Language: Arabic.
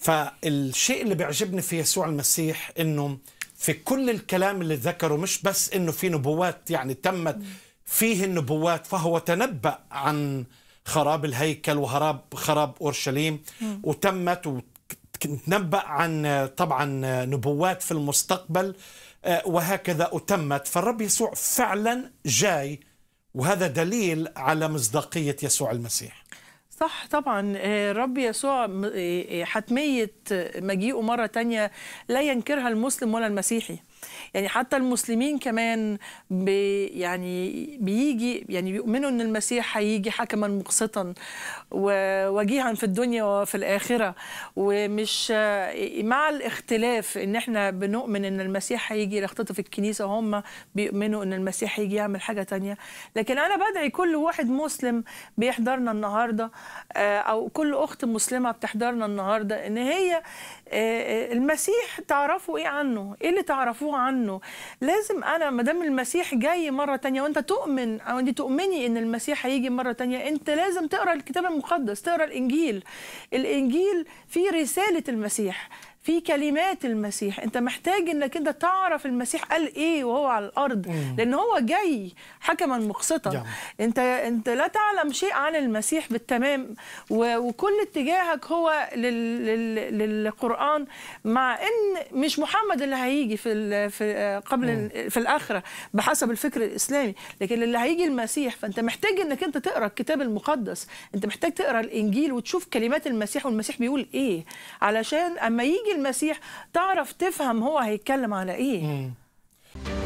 فالشيء اللي بيعجبني في يسوع المسيح انه في كل الكلام اللي ذكره مش بس انه في نبوات يعني تمت فيه النبوات فهو تنبأ عن خراب الهيكل وهراب خراب اورشليم وتمت وتنبأ عن طبعا نبوات في المستقبل آه، وهكذا أتمت فالرب يسوع فعلا جاي وهذا دليل على مصداقية يسوع المسيح صح طبعا الرب آه، يسوع آه، آه، حتمية مجيئه مرة تانية لا ينكرها المسلم ولا المسيحي يعني حتى المسلمين كمان بي يعني بيجي يعني بيؤمنوا ان المسيح هيجي حكما مقسطا ووجيها في الدنيا وفي الاخره ومش مع الاختلاف ان احنا بنؤمن ان المسيح هيجي يختطف الكنيسه وهم بيؤمنوا ان المسيح هيجي يعمل حاجه تانية لكن انا بدعي كل واحد مسلم بيحضرنا النهارده آه، او كل اخت مسلمه بتحضرنا النهارده ان هي آه، آه، المسيح تعرفوا ايه عنه ايه اللي تعرفوه عنه لازم انا ما دام المسيح جاي مره تانية وانت تؤمن او انت تؤمني ان المسيح هيجي مره تانية انت لازم تقرا الكتاب المقدس تقرا الانجيل الانجيل فيه رساله المسيح في كلمات المسيح انت محتاج انك انت تعرف المسيح قال ايه وهو على الارض مم. لان هو جاي حكما مقسطا انت انت لا تعلم شيء عن المسيح بالتمام وكل اتجاهك هو لل... لل... للقران مع ان مش محمد اللي هيجي في ال... في آه، قبل مم. في الاخره بحسب الفكر الاسلامي لكن اللي هيجي المسيح فانت محتاج انك انت تقرا الكتاب المقدس انت محتاج تقرا الانجيل وتشوف كلمات المسيح والمسيح بيقول ايه علشان اما يجي المسيح تعرف تفهم هو هيتكلم على ايه